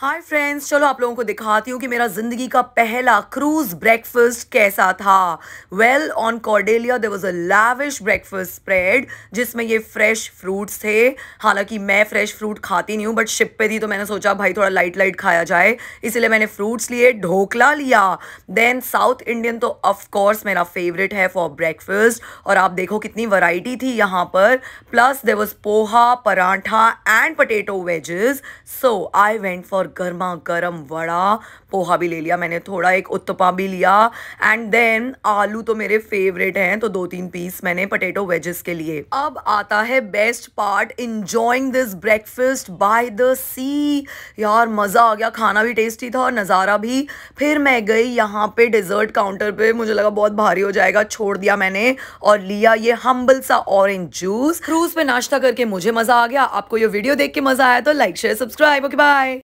hi friends चलो आप लोगों को दिखाती हूँ कि मेरा ज़िंदगी का पहला क्रूज़ ब्रेकफास्ट कैसा था well on Cordelia there was a lavish breakfast spread जिसमें ये फ्रेश फ्रूट्स थे हालांकि मैं फ्रेश फ्रूट खाती नहीं हूँ बट शिप पे थी तो मैंने सोचा भाई थोड़ा लाइट लाइट खाया जाए इसीलिए मैंने फ्रूट्स लिए ढोकला लिया देन साउथ इंडियन तो ऑफकोर्स मेरा फेवरेट है फॉर ब्रेकफास्ट और आप देखो कितनी वराइटी थी यहाँ पर plus there was poha paratha and potato wedges so I went for और गर्मा गर्म वड़ा पोहा भी ले लिया मैंने थोड़ा एक उत्तपा भी लिया एंड देन आलू तो मेरे फेवरेट हैं तो दो तीन पीस मैंने पोटेटो वेजेस के लिए अब आता है best part enjoying this breakfast by the sea यार मज़ा आ गया खाना भी टेस्टी था और नज़ारा भी फिर मैं गई यहाँ पे डिज़र्ट काउंटर पे मुझे लगा बहुत भारी हो जाएगा छोड़ दिया मैंने और लिया ये हम्बल सा ऑरेंज जूस क्रूज पे नाश्ता करके मुझे मज़ा आ गया आपको ये वीडियो देख के मज़ा आया तो like share subscribe okay bye